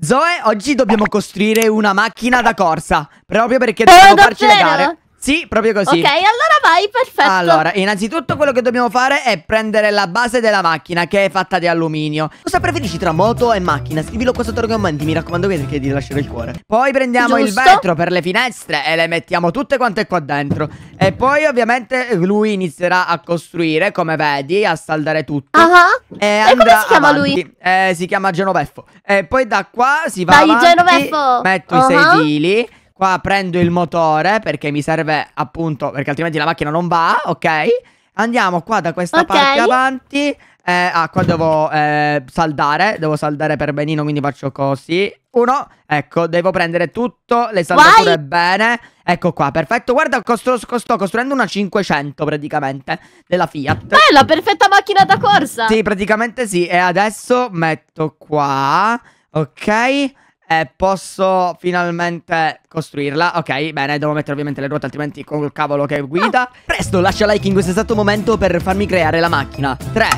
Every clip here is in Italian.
Zoe, oggi dobbiamo costruire una macchina da corsa. Proprio perché eh, dobbiamo farci le gare. Sì, proprio così. Ok, allora vai, perfetto. Allora, innanzitutto quello che dobbiamo fare è prendere la base della macchina che è fatta di alluminio. Cosa preferisci tra moto e macchina? Scrivilo qua sotto nei commenti, mi raccomando perché ti lascerò il cuore. Poi prendiamo Giusto. il vetro per le finestre e le mettiamo tutte quante qua dentro. E poi ovviamente lui inizierà a costruire, come vedi, a saldare tutto. Ah. Uh -huh. E, e come si chiama avanti. lui? Eh, si chiama Genoveffo. E poi da qua si va Dai, avanti. Genoveffo. Metto uh -huh. i sedili. Qua prendo il motore perché mi serve appunto, perché altrimenti la macchina non va, ok? Andiamo qua da questa okay. parte avanti. Eh, ah, qua devo eh, saldare, devo saldare per benino, quindi faccio così. Uno, ecco, devo prendere tutto, le saldature Vai. bene. Ecco qua, perfetto. Guarda, costru sto costruendo una 500 praticamente della Fiat. Bella, perfetta macchina da corsa. Sì, praticamente sì. E adesso metto qua, ok? Eh, posso finalmente costruirla. Ok, bene, devo mettere ovviamente le ruote, altrimenti col cavolo che guida. Oh, presto, lascia like in questo esatto momento per farmi creare la macchina. 3,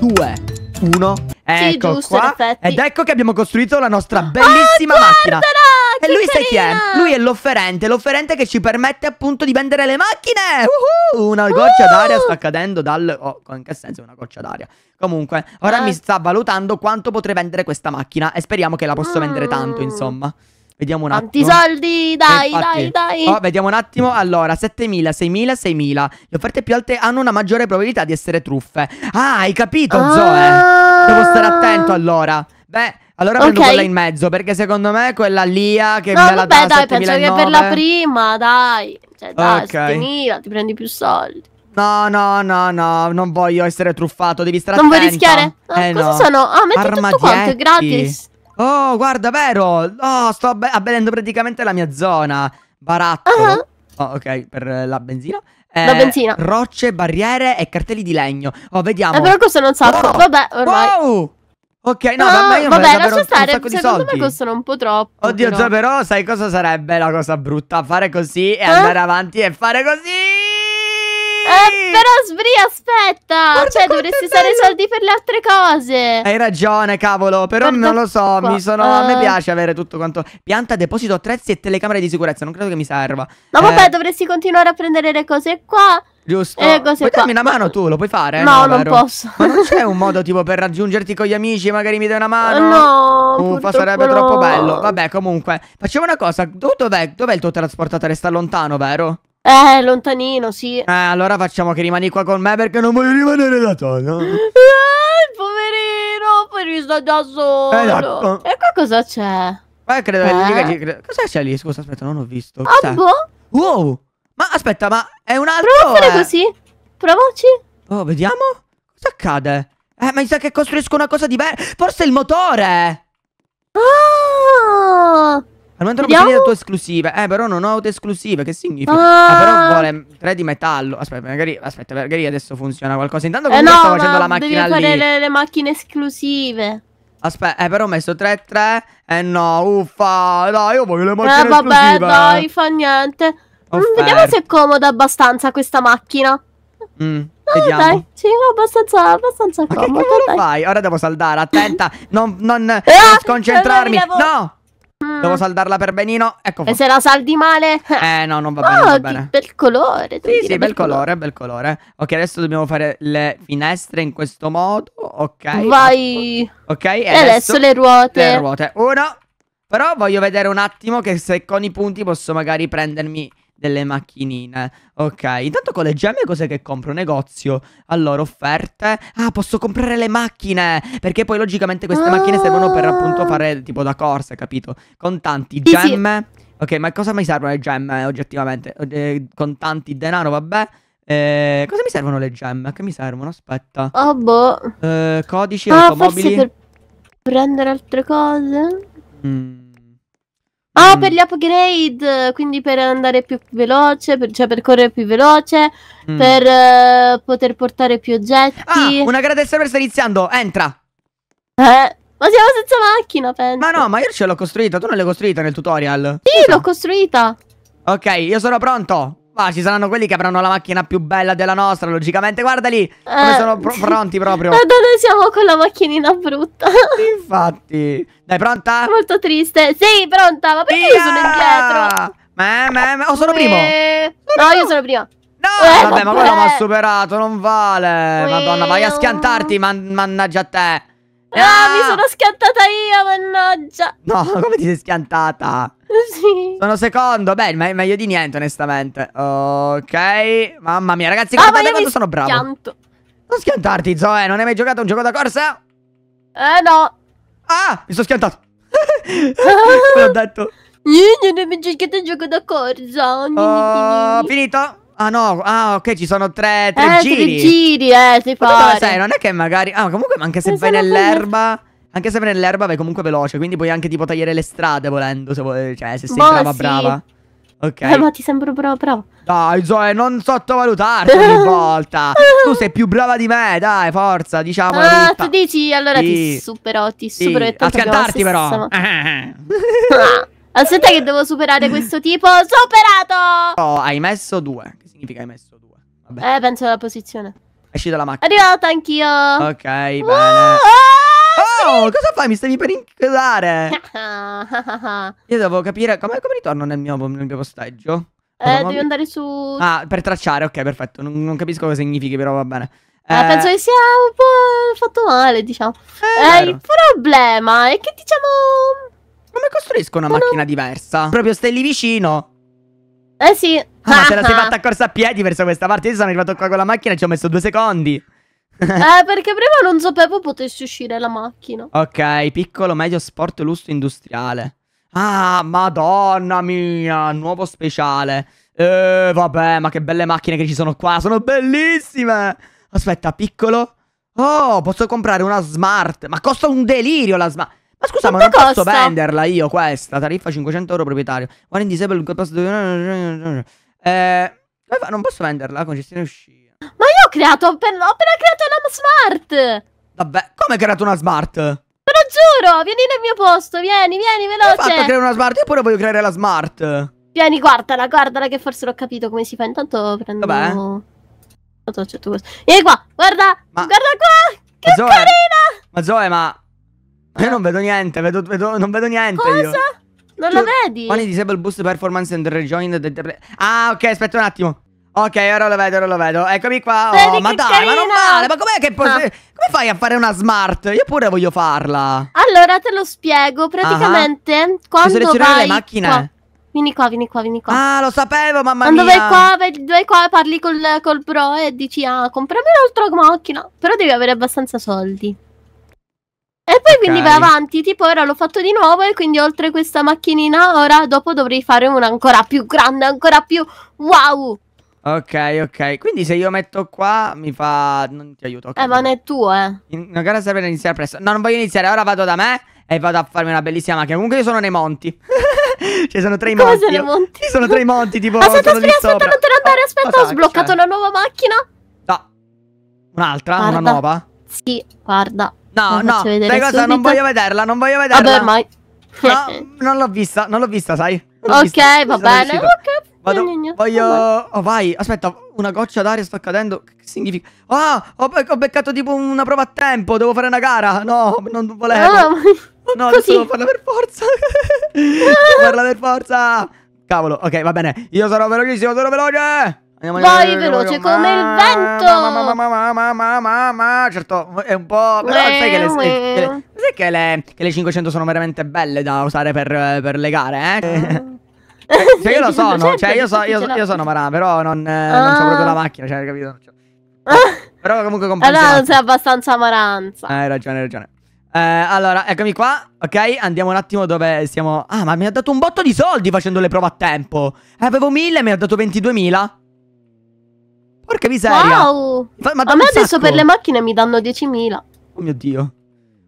2, 1. Ecco sì, giusto, qua. Ed ecco che abbiamo costruito la nostra ah, bellissima oh, macchina e lui sai chi è? Lui è l'offerente, l'offerente che ci permette appunto di vendere le macchine. Uhuh, una goccia uh. d'aria sta cadendo dal... Oh, in che senso una goccia d'aria? Comunque, ora ah. mi sta valutando quanto potrei vendere questa macchina e speriamo che la posso mm. vendere ah. tanto, insomma. Vediamo un attimo. Tanti soldi, dai, eh, dai, dai. Oh, vediamo un attimo. Allora, 7.000, 6.000, 6.000. Le offerte più alte hanno una maggiore probabilità di essere truffe. Ah, hai capito, ah. Zoe? Devo stare attento allora. Beh... Allora okay. quella in mezzo, perché secondo me quella Lia eh, che no, me la vabbè, dai, 7009... penso che per la prima, dai. Cioè, dai, okay. ti prendi più soldi. No, no, no, no, non voglio essere truffato, devi stare non attento. Non vuoi rischiare? No, ah, eh, cosa no. sono? Ah, metti Armadietti. tutto quanto, è gratis. Oh, guarda, vero? Oh, sto abbellendo praticamente la mia zona. Baratto. Uh ah. -huh. Oh, ok, per la benzina. Eh, la benzina. Rocce, barriere e cartelli di legno. Oh, vediamo. Eh, però questo non sacco. Oh. Wow. Vabbè, ormai. Wow! Ok, no, no ma io vabbè, lascia stare. Un secondo me costano un po' troppo. Oddio, però. però sai cosa sarebbe la cosa brutta? Fare così e eh? andare avanti e fare così. Eh, però Sbri, aspetta! Guarda cioè, dovresti usare i soldi per le altre cose. Hai ragione, cavolo. Però Guarda non lo so. Qua. Mi sono, uh... A me eh. piace avere tutto quanto. Pianta, deposito, attrezzi e telecamere di sicurezza. Non credo che mi serva. Ma eh... vabbè, dovresti continuare a prendere le cose qua. Giusto. Eh, cose puoi qua. darmi una mano tu, lo puoi fare? No, no non vero? posso. Ma non c'è un modo tipo per raggiungerti con gli amici, magari mi dai una eh, mano? No. Uffa, sarebbe no. troppo bello. Vabbè, comunque, facciamo una cosa. Dov'è dov il tuo trasportatore? Sta lontano, vero? Eh, lontanino, sì. Eh, allora facciamo che rimani qua con me perché non voglio rimanere da te, no? Eh, poverino, poi mi sto già solo. Esatto. E qua cosa c'è? Eh, credo eh. Che... Cosa c'è lì? Scusa, aspetta, non ho visto. Ah, boh. Wow! Ma aspetta, ma è un altro... Prova a fare eh? così. Provaci. Oh, vediamo. Cosa accade? Eh, ma mi sa che costruisco una cosa diversa. Forse il motore. Ah! Al momento non ho dire auto esclusive. Eh, però non ho auto esclusive. Che significa? Ah. ah, però vuole tre di metallo. Aspetta, magari, aspetta, magari adesso funziona qualcosa. Intanto eh, comunque eh no, sto facendo la macchina devi lì. fare le, le macchine esclusive. Aspetta, eh, però ho messo 3-3. Eh no, uffa. Dai, io voglio le eh, macchine eh, vabbè, esclusive. vabbè, dai, fa niente. Mm, vediamo se è comoda abbastanza questa macchina. Mm. Ah, vediamo. Dai, sì, abbastanza, abbastanza Ma comoda. Ma che dai. fai? Ora devo saldare, attenta. Non, non, ah, non sconcentrarmi. No! Ah. Devo saldarla per benino. Ecco. Fatto. E se la saldi male? Eh, no, non va bene. Oh, non va oh, bene. bel colore. Sì, sì, bel colore, colore, bel colore. Ok, adesso dobbiamo fare le finestre in questo modo. Ok. Vai. Ok, e, e adesso, adesso, le ruote. Le ruote. Uno. Però voglio vedere un attimo che se con i punti posso magari prendermi delle macchinine. Ok, intanto con le gemme cos'è che compro? Negozio. Allora, offerte. Ah, posso comprare le macchine! Perché poi logicamente queste ah. macchine servono per appunto fare tipo da corsa, capito? Contanti, gemme. Sì, sì. Ok, ma cosa mi servono le gemme eh, oggettivamente? Eh, tanti denaro, vabbè. Eh, cosa mi servono le gemme? A Che mi servono? Aspetta. Oh, boh. Eh, codici, ah, automobili. Forse per prendere altre cose. Mm. Ah, mm. per gli upgrade, quindi per andare più veloce, per, cioè per correre più veloce, mm. per uh, poter portare più oggetti. Ah, una gara del server sta iniziando, entra. Eh, ma siamo senza macchina, penso. Ma no, ma io ce l'ho costruita, tu non l'hai costruita nel tutorial. Sì, l'ho costruita. Ok, io sono pronto. Qua ci saranno quelli che avranno la macchina più bella della nostra, logicamente. Guarda lì, come eh, sono pr pronti proprio. Ma dove siamo con la macchinina brutta? Infatti. Dai, pronta? Molto triste. Sì, pronta, ma perché Via! io sono indietro? Ma, ma, ma, oh, sono primo. Sono no, io sono primo. No, eh, vabbè, vabbè, ma quello mi ha superato, non vale. Madonna, vai a schiantarti, man mannaggia a te. Ah, mi ah! sono schiantata io, mannaggia. No, come ti sei schiantata? Sì. Sono secondo. Beh, me meglio di niente, onestamente. Ok. Mamma mia, ragazzi, ah, guardate quanto sono bravo. Schianto. Non schiantarti, Zoe. Non hai mai giocato a un gioco da corsa? Eh, no. Ah, mi sono schiantato. L'ho detto. Io non ho mai giocato a un gioco da corsa. Oh, finito? Ah no, ah ok, ci sono tre, tre eh, giri. Tre giri, eh, si fa. sai, non è che magari... Ah, comunque anche se vai nell'erba... Anche se vai nell'erba vai comunque veloce, quindi puoi anche tipo tagliare le strade volendo, se vuoi, cioè se sei boh, brava, sì. brava. Ok. Eh, ma ti sembro bravo, brava. Dai, Zoe, non sottovalutarti ogni volta. Tu sei più brava di me, dai, forza, diciamo. Ah, tu dici, allora sì. ti supero, ti sì. supero. Ascoltarti però. Ah, aspetta che devo superare questo tipo. Superato! Oh, hai messo due significa hai messo due? Vabbè. Eh, penso alla posizione. Esci dalla macchina. Arrivato anch'io. Ok, bene. Uh, ah, oh, sì. cosa fai? Mi stavi per inchiodare. Eh, Io devo capire come, come ritorno nel mio, nel mio posteggio. Eh, devi mi... andare su... Ah, per tracciare, ok, perfetto. Non, non capisco cosa significhi, però va bene. Eh, eh, penso che sia un po' fatto male, diciamo. Eh, il problema è che, diciamo... Come costruisco una Uno... macchina diversa? Proprio stai lì vicino. Eh sì. Ah, ma te la sei fatta a corsa a piedi verso questa parte. Io sono arrivato qua con la macchina e ci ho messo due secondi. eh, perché prima non sapevo potessi uscire la macchina. Ok, piccolo, medio, sport, lusso, industriale. Ah, madonna mia, nuovo speciale. Eh, vabbè, ma che belle macchine che ci sono qua. Sono bellissime. Aspetta, piccolo. Oh, posso comprare una smart. Ma costa un delirio la smart. Ma scusa, Quanto ma non costa? posso venderla io questa. Tariffa 500 euro proprietario. One in disable. Eh, non posso venderla, la concessione uscita. Ma io ho creato, ho appena, ho appena creato una smart! Vabbè, come hai creato una smart? Te lo giuro, vieni nel mio posto, vieni, vieni, veloce! Ho fatto creare una smart, io pure voglio creare la smart! Vieni, guardala, guardala che forse l'ho capito come si fa, intanto prendo... Vabbè. Intanto accetto questo. Vieni qua, guarda, ma... guarda qua! Che ma Zoe, carina! Ma Zoe, ma... Io non vedo niente, vedo, vedo, non vedo niente Cosa? Io. Non lo cioè, vedi? Only disable boost performance and rejoin the... Ah, ok, aspetta un attimo. Ok, ora lo vedo, ora lo vedo. Eccomi qua. Oh, Vedi ma dai, carina. ma non male. Ma com'è che posso... Ah. Come fai a fare una smart? Io pure voglio farla. Allora te lo spiego. Praticamente, uh ah, -huh. Ah. quando selezionare vai... le macchine. Qua. Vieni qua, vieni qua, vieni qua. Ah, lo sapevo, mamma quando mia. Quando vai qua, vai, qua, parli col, col pro e dici, ah, comprami un'altra macchina. Però devi avere abbastanza soldi. E poi okay. quindi vai avanti, tipo ora l'ho fatto di nuovo e quindi oltre questa macchinina ora dopo dovrei fare una ancora più grande, ancora più wow. Ok, ok, quindi se io metto qua mi fa... non ti aiuto. Okay. Eh, ma non è tuo, eh. In... Una gara serve per iniziare presto. No, non voglio iniziare, ora vado da me e vado a farmi una bellissima macchina. Comunque io sono nei monti. cioè sono tre Cosa monti. Cosa nei monti? Ci sono tre monti, tipo... Aspetta, aspetta, aspetta, non te ne andare, ah, aspetta, oh, ho sbloccato una nuova macchina. No. Un'altra? Una nuova? Sì, guarda. No, no, sai cosa? Non voglio vederla, non voglio vederla. Vabbè, mai. No, non l'ho vista, non l'ho vista, sai. Ok, vista, va bene. Ok. Vado, voglio... Oh, vai, aspetta, una goccia d'aria sta cadendo. Che significa? Ah, ho, ho, beccato tipo una prova a tempo, devo fare una gara. No, non volevo. Ah, no, adesso devo farla per forza. devo farla per forza. Cavolo, ok, va bene. Io sarò velocissimo, sono veloce. Andiamo Vai veloce come il vento! Ma ma ma ma ma ma ma Certo, è un po'... Però sai che le, le, sai che le, che le 500 sono veramente belle da usare per, per le gare, eh? Ah. Cioè, cioè io lo sono, certo, cioè io, so, io, io sono Marà, però non, eh, ah. non c'ho ah. proprio la macchina, cioè, capito? Cioè, ah. Però comunque eh compensa. Allora non sei abbastanza maranza. Eh, hai ragione, hai ragione. Eh, allora, eccomi qua. Ok, andiamo un attimo dove siamo. Ah, ma mi ha dato un botto di soldi facendo le prove a tempo. Eh, avevo 1000, mi ha dato 22.000. Porca miseria. Wow. Fa, ma a me adesso sacco. per le macchine mi danno 10.000. Oh mio Dio.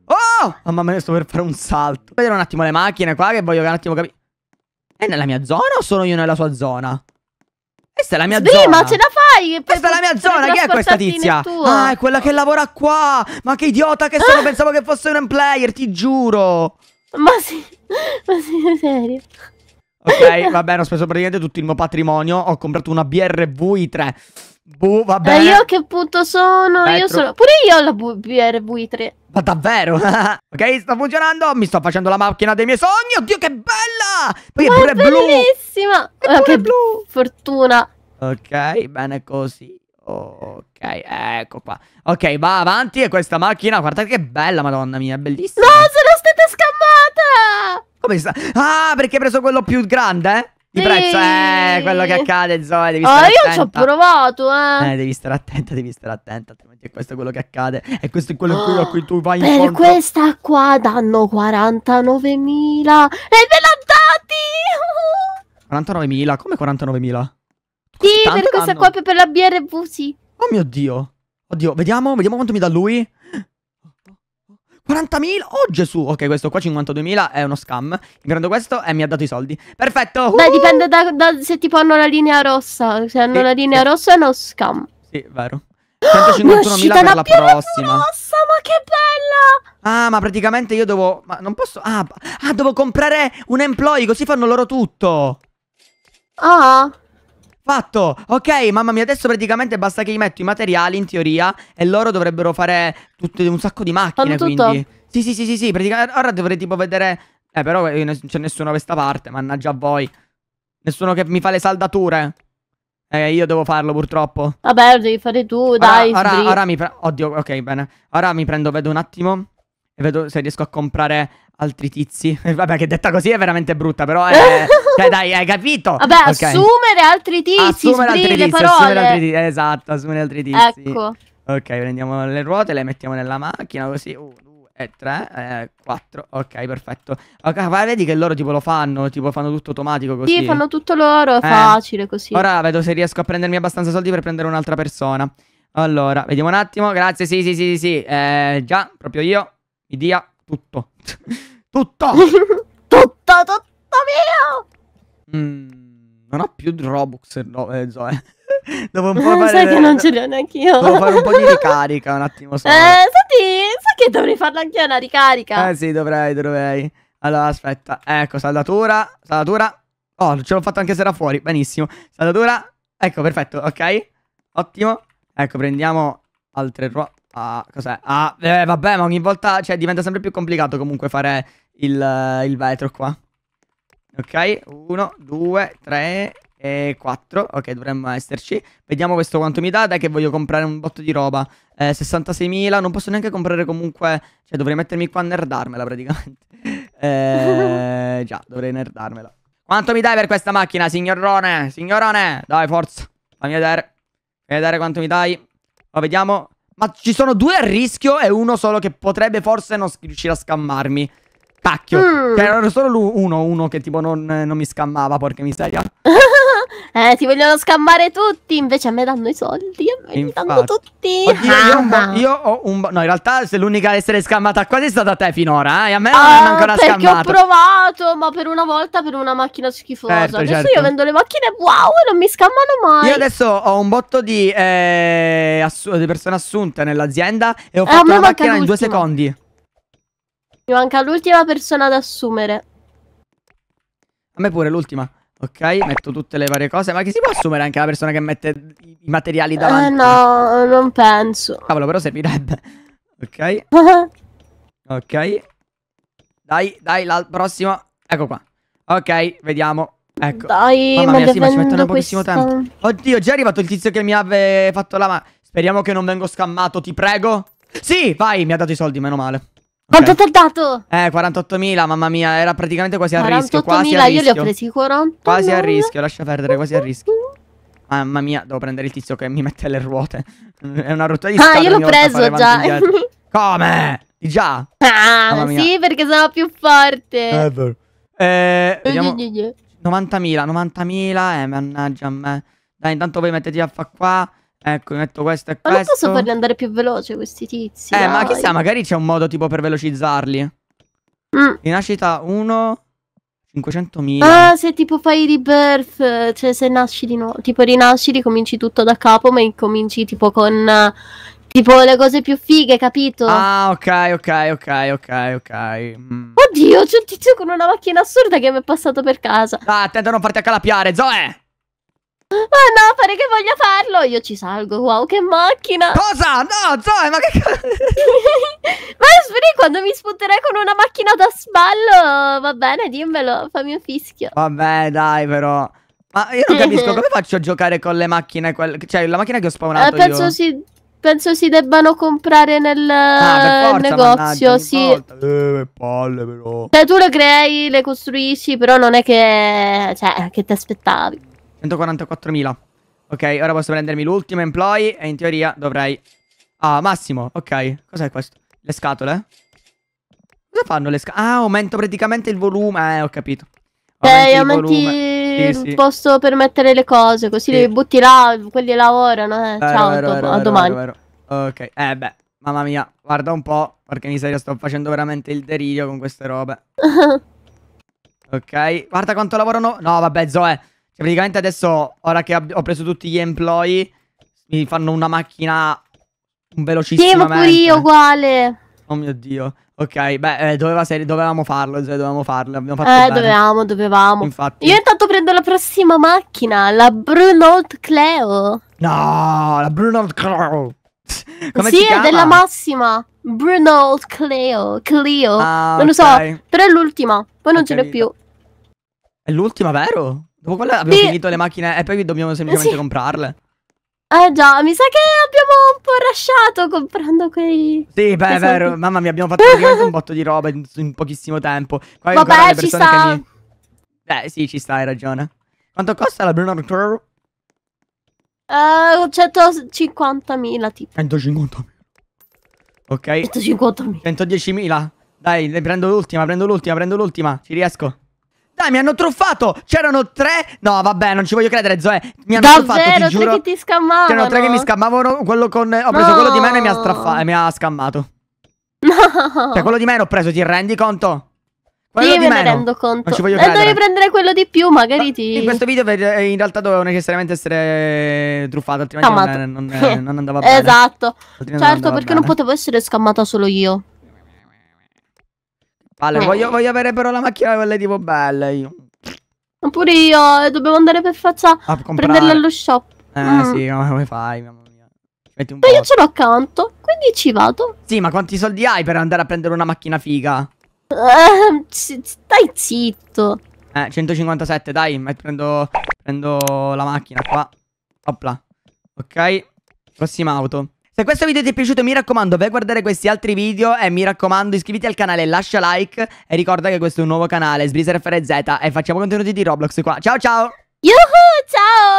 Oh! Ah, mamma mia, sto per fare un salto. Vedere un attimo le macchine qua che voglio un attimo capire. È nella mia zona o sono io nella sua zona? Questa è la mia sì, zona. Sì, ma ce la fai? Questa è la mia zona. Chi è questa tizia? Ah, è quella che lavora qua. Ma che idiota che sono. Ah! Pensavo che fosse un player, ti giuro. Ma sì, ma sì, serio. Ok, va bene, ho speso praticamente tutto il mio patrimonio. Ho comprato una BRV 3 Boh, vabbè. E eh, io che punto sono? Petro. Io sono... Pure io ho la BRV3. Ma davvero? ok, sta funzionando. Mi sto facendo la macchina dei miei sogni. Oddio, che bella! Poi Ma pure è bellissima. Blu. È che blu. Fortuna. Ok, bene così. Ok, ecco qua. Ok, va avanti e questa macchina, guardate che bella, madonna mia, è bellissima. No, sono stata scammata! Come sta? Ah, perché hai preso quello più grande? Eh? Di prezzo, eh, quello che accade, Zoe, devi ah, stare attenta. io ci ho provato, eh. Eh, devi stare attenta, devi stare attenta, altrimenti è questo quello che accade. E questo è quello oh, a cui tu vai per in Per questa qua danno 49.000 e me l'ha dati! 49.000? Come 49.000? Sì, per questa danno? qua, per la BRV, sì. Oh mio Dio. Oddio, vediamo, vediamo quanto mi dà lui. 40.000? Oh Gesù, ok questo qua 52.000 è uno scam Prendo questo e mi ha dato i soldi Perfetto uh! Beh uhuh. dipende da, da, se tipo hanno la linea rossa Se hanno sì, la linea sì. rossa è uno scam Sì, vero 151.000 per la prossima rossa, ma che bella Ah, ma praticamente io devo... Ma non posso... Ah, ah devo comprare un employee così fanno loro tutto Ah Fatto, ok, mamma mia, adesso praticamente basta che gli metto i materiali in teoria e loro dovrebbero fare tutte, un sacco di macchine, Fanno tutto. quindi. Sì, sì, sì, sì, sì, praticamente ora dovrei tipo vedere... Eh, però eh, non c'è nessuno questa parte, mannaggia a voi. Nessuno che mi fa le saldature. Eh, io devo farlo purtroppo. Vabbè, lo devi fare tu, dai. Ora, ora, ora mi Oddio, ok, bene. Ora mi prendo, vedo un attimo e vedo se riesco a comprare altri tizi. Vabbè, che detta così è veramente brutta, però è... cioè, dai, hai capito? Vabbè, okay. assumere altri tizi, assumere altri tizi, parole. assumere altri tizi, esatto, assumere altri tizi. Ecco. Ok, prendiamo le ruote, le mettiamo nella macchina, così, uno. uh, eh, 3, quattro, ok perfetto Ok ma vedi che loro tipo lo fanno, tipo fanno tutto automatico così Sì fanno tutto loro, è eh. facile così Ora vedo se riesco a prendermi abbastanza soldi per prendere un'altra persona Allora, vediamo un attimo, grazie, sì sì sì sì, sì. Eh, già, proprio io mi dia tutto. tutto! tutto, tutto mio! Mm, non ho più Robux, eh, no, eh, Zoe. Eh. Devo un po' fare... Sai che non ce li neanche io. Devo fare un po' di ricarica un attimo solo. Eh, senti, sai che dovrei farla anche io una ricarica? Eh sì, dovrei, dovrei. Allora, aspetta. Ecco, saldatura, saldatura. Oh, ce l'ho fatto anche se era fuori. Benissimo. Saldatura. Ecco, perfetto, ok? Ottimo. Ecco, prendiamo altre ruote. Ah, cos'è? Ah, eh, vabbè, ma ogni volta, cioè, diventa sempre più complicato comunque fare il, eh, il vetro qua. Ok, uno, due, tre e quattro. Ok, dovremmo esserci. Vediamo questo quanto mi dà, dai che voglio comprare un botto di roba. Eh, 66.000, non posso neanche comprare comunque... Cioè, dovrei mettermi qua a nerdarmela praticamente. Eh, già, dovrei nerdarmela. Quanto mi dai per questa macchina, signorone? Signorone, dai, forza. Fammi vedere. Fammi vedere quanto mi dai. Ma oh, vediamo. Ma ci sono due a rischio e uno solo che potrebbe forse non riuscire a scammarmi. Tacchio. Mm. C'era cioè, solo uno, uno che tipo non, non mi scammava, porca miseria. eh, ti vogliono scammare tutti, invece a me danno i soldi, a me Infatti. danno tutti. Oddio, io, un ah. io ho un... No, in realtà se l'unica ad essere scammata quasi è stata te finora, eh, e a me non ah, hanno ancora perché scammato. perché ho provato, ma per una volta per una macchina schifosa. Certo, adesso certo. io vendo le macchine, wow, non mi scammano mai. Io adesso ho un botto di, eh, assu di persone assunte nell'azienda e ho eh, fatto la macchina in due secondi. Mi manca l'ultima persona da assumere. A me pure l'ultima. Ok, metto tutte le varie cose. Ma che si può assumere anche la persona che mette i materiali eh, davanti? Eh, no, non penso. Cavolo, però servirebbe. Ok. ok. Dai, dai, la prossima. Ecco qua. Ok, vediamo. Ecco. Dai, Mamma mia, ma sì, ma ci mettono pochissimo questa... tempo. Oddio, già è arrivato il tizio che mi ha fatto la Speriamo che non vengo scammato, ti prego. Sì, vai, mi ha dato i soldi, meno male. Quanto okay. ho dato? Eh, 48.000, mamma mia, era praticamente quasi a rischio. 48.000, io li ho presi 40. Quasi a rischio, lascia perdere, quasi a rischio. Mamma mia, devo prendere il tizio che mi mette le ruote. È una rottura di scatole. Ah, io l'ho preso già. Come? Già? Ah, sì, perché sono più forte. Ever. Eh, vediamo... 90.000, 90.000, eh, mannaggia a me. Dai, intanto voi metteteli a fa qua. Ecco, metto questo e questo. Ma non posso farli andare più veloce questi tizi. Eh, dai. ma chissà, magari c'è un modo tipo per velocizzarli. Mm. Rinascita 1 500.000. Ah, se tipo fai rebirth, cioè se nasci di nuovo, tipo rinasci, ricominci tutto da capo, ma incominci tipo con tipo le cose più fighe, capito? Ah, ok, ok, ok, ok, ok. Mm. Oddio, c'è un tizio con una macchina assurda che mi è passato per casa. Ah, attento a non farti accalappiare, Zoe! Ma no, pare che voglia farlo! Io ci salgo, wow, che macchina! Cosa? No, Zoe, ma che cosa? ma speri quando mi sputerai con una macchina da sballo! Va bene, dimmelo, fammi un fischio. Vabbè, dai, però... Ma io non capisco, come faccio a giocare con le macchine? Cioè, la macchina che ho spawnato eh, penso io? Si... Penso si debbano comprare nel ah, forza, negozio, sì. Eh, palle però. Cioè, tu le crei, le costruisci, però non è che... Cioè, che ti aspettavi. 144.000. Ok, ora posso prendermi l'ultimo employee e in teoria dovrei... Ah, massimo, ok. Cos'è questo? Le scatole? Cosa fanno le scatole? Ah, aumento praticamente il volume. Eh, ho capito. Aumenti aumenti il, il sì, posto per mettere le cose, così sì. li butti là, quelli lavorano. Eh. Vero, Ciao, vero, vero, a domani. Ok, eh beh, mamma mia, guarda un po', perché miseria, sto facendo veramente il delirio con queste robe. ok, guarda quanto lavorano... No, vabbè, Zoe... Che praticamente adesso, ora che ho preso tutti gli employee, mi fanno una macchina velocissima. Sì, ma pure io uguale. Oh mio dio. Ok, beh, eh, doveva dovevamo farlo, cioè, dovevamo farlo. Abbiamo fatto eh, bene. dovevamo, dovevamo. Infatti. Io intanto prendo la prossima macchina, la Brunold Cleo. No, la Brunold Cleo. Come sì, è della massima. Brunold Cleo. Cleo. Ah, non okay. lo so, però è l'ultima. Poi non okay. ce l'ho più. È l'ultima, vero? Dopo quella abbiamo sì. finito le macchine e poi dobbiamo semplicemente sì. comprarle. Eh già, mi sa che abbiamo un po' rasciato comprando quei... Sì, beh, è vero, mamma mia, abbiamo fatto un botto di roba in, in pochissimo tempo. Qua Vabbè, ci sta. Mi... Beh, sì, ci sta, hai ragione. Quanto costa la Bruno Arturo? Uh, 150.000 tipo. 150.000. Ok. 150.000. 110.000. Dai, prendo l'ultima, prendo l'ultima, prendo l'ultima. Ci riesco. Dai, mi hanno truffato. C'erano tre. No, vabbè, non ci voglio credere, Zoe. Mi hanno Davvero, truffato, ti giuro. Tre che ti scammavano. C'erano tre che mi scammavano. Quello con. Ho preso no. quello di meno e mi ha straffato. mi ha scammato. No. Cioè, quello di meno ho preso, ti rendi conto? Quello sì, di me meno. ne rendo conto. Non ci voglio eh, credere. E dovrei prendere quello di più, magari Ma, ti. In questo video eh, in realtà dovevo necessariamente essere truffato, altrimenti non, non, non, andava esatto. bene. Esatto. Altrimenti certo, non perché bene. non potevo essere scammata solo io. Vale, voglio, voglio, avere però la macchina quella tipo bella io. Oppure io, eh, dobbiamo andare per forza a prenderla allo shop. Eh mm. sì, come fai, mamma mia. Metti un ma io ce l'ho accanto, quindi ci vado. Sì, ma quanti soldi hai per andare a prendere una macchina figa? Ehm, stai zitto. Eh, 157, dai, prendo, prendo la macchina qua. Opla. Ok, prossima auto. Se questo video ti è piaciuto mi raccomando vai a guardare questi altri video e mi raccomando iscriviti al canale, lascia like e ricorda che questo è un nuovo canale, SbrizerFRZ e facciamo contenuti di Roblox qua. Ciao ciao! Yuhu, ciao!